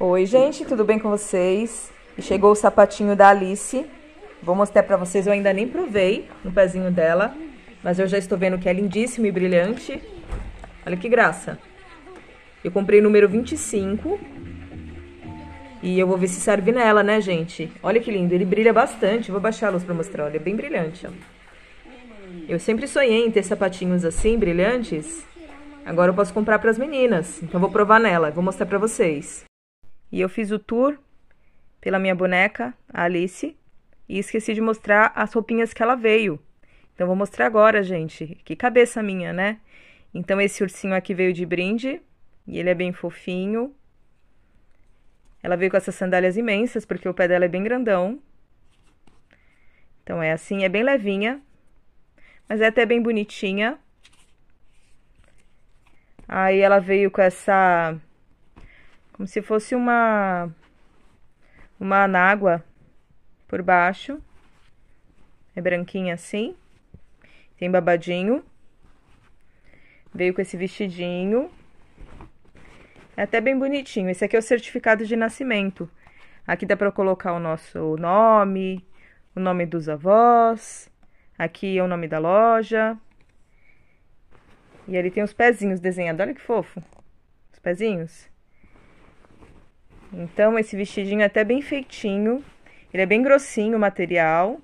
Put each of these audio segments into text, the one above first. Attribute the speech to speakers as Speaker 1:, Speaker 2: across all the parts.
Speaker 1: Oi, gente, tudo bem com vocês? Chegou o sapatinho da Alice. Vou mostrar para vocês, eu ainda nem provei no pezinho dela, mas eu já estou vendo que é lindíssimo e brilhante. Olha que graça. Eu comprei o número 25 e eu vou ver se serve nela, né, gente? Olha que lindo, ele brilha bastante. Vou baixar a luz para mostrar, olha, é bem brilhante, ó. Eu sempre sonhei em ter sapatinhos assim, brilhantes. Agora eu posso comprar para as meninas, então vou provar nela, vou mostrar para vocês. E eu fiz o tour pela minha boneca, a Alice, e esqueci de mostrar as roupinhas que ela veio. Então vou mostrar agora, gente. Que cabeça minha, né? Então esse ursinho aqui veio de brinde e ele é bem fofinho. Ela veio com essas sandálias imensas porque o pé dela é bem grandão. Então é assim, é bem levinha, mas é até bem bonitinha. Aí ela veio com essa como se fosse uma uma anágua por baixo. É branquinha assim. Tem babadinho. Veio com esse vestidinho. É até bem bonitinho. Esse aqui é o certificado de nascimento. Aqui dá para colocar o nosso nome, o nome dos avós. Aqui é o nome da loja. E ele tem os pezinhos desenhados. Olha que fofo. Os pezinhos. Então, esse vestidinho é até bem feitinho. Ele é bem grossinho o material.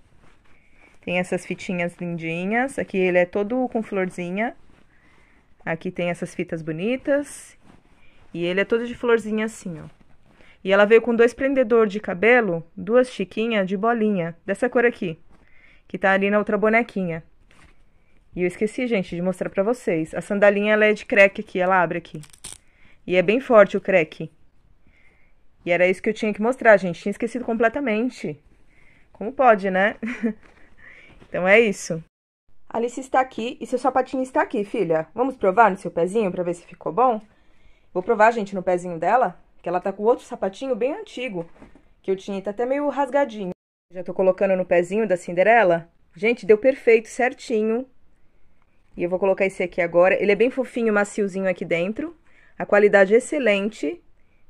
Speaker 1: Tem essas fitinhas lindinhas. Aqui ele é todo com florzinha. Aqui tem essas fitas bonitas. E ele é todo de florzinha assim, ó. E ela veio com dois prendedor de cabelo, duas chiquinhas de bolinha, dessa cor aqui, que tá ali na outra bonequinha. E eu esqueci, gente, de mostrar pra vocês. A sandalinha, ela é de creque aqui, ela abre aqui. E é bem forte o creque. E era isso que eu tinha que mostrar, gente. Tinha esquecido completamente. Como pode, né? então é isso. Alice está aqui e seu sapatinho está aqui, filha. Vamos provar no seu pezinho para ver se ficou bom? Vou provar, gente, no pezinho dela, que ela tá com outro sapatinho bem antigo, que eu tinha e tá até meio rasgadinho. Já tô colocando no pezinho da Cinderela. Gente, deu perfeito, certinho. E eu vou colocar esse aqui agora. Ele é bem fofinho, maciozinho aqui dentro. A qualidade é excelente.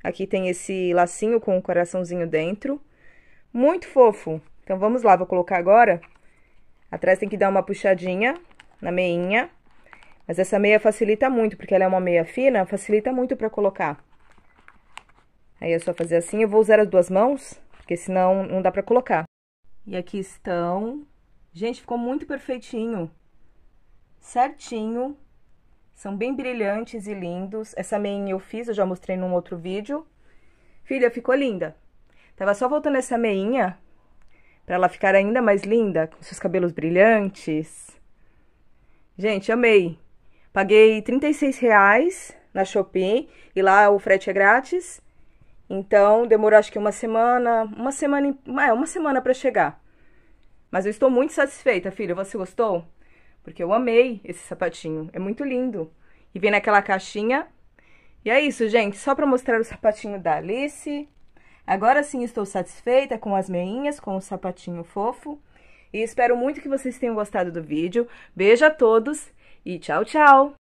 Speaker 1: Aqui tem esse lacinho com o um coraçãozinho dentro. Muito fofo. Então, vamos lá, vou colocar agora. Atrás tem que dar uma puxadinha na meinha. Mas essa meia facilita muito, porque ela é uma meia fina, facilita muito para colocar. Aí é só fazer assim, eu vou usar as duas mãos, porque senão não dá para colocar. E aqui estão. Gente, ficou muito perfeitinho. Certinho são bem brilhantes e lindos. Essa meinha eu fiz, eu já mostrei num outro vídeo. Filha, ficou linda. Tava só voltando essa meinha para ela ficar ainda mais linda, com seus cabelos brilhantes. Gente, amei. Paguei 36 reais na Shopee e lá o frete é grátis. Então, demorou acho que uma semana, uma semana, é, uma semana para chegar. Mas eu estou muito satisfeita, filha. Você gostou? Porque eu amei esse sapatinho. É muito lindo. E vem naquela caixinha. E é isso, gente. Só para mostrar o sapatinho da Alice. Agora sim estou satisfeita com as meinhas, com o sapatinho fofo. E espero muito que vocês tenham gostado do vídeo. Beijo a todos e tchau, tchau!